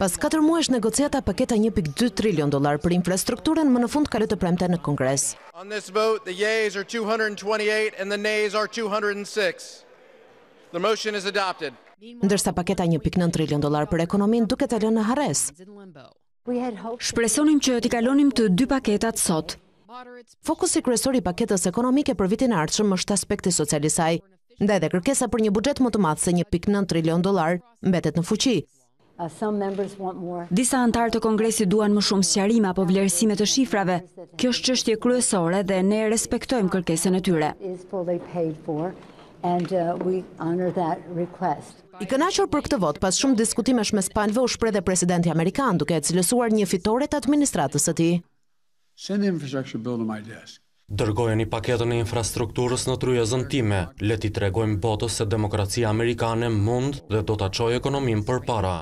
Pas 4 muajsh negociata paketa 1.2 trilion dolar për infrastrukturën më në fund ka të premte në Kongres. Ndërsa paketa 1.9 trilion dolar për ekonomin duke të lënë në hares. Shpresonim që t'i kalonim të dy paketat sot. Fokus i kresori paketës ekonomike për vitin arqëm është aspekti socialisaj, ndaj edhe kërkesa për një budget më të madhë se 1.9 trilion dolar mbetet në fuqi. Uh, Disa antarë të kongresi duan më shumë sëqarime apo vlerësime të shifrave. Kjo është qështje kryesore dhe ne respektojmë kërkesën e tyre. Uh, I kënaqër për këtë vot, pas shumë diskutimesh shme spalve u shpre dhe presidenti Amerikan, duke e cilësuar një fitore të administratës të ti. Dërgojë një paketën e infrastrukturës në truje zëntime, leti tregojmë botës se demokracia Amerikane mund dhe do të qojë ekonomin për para.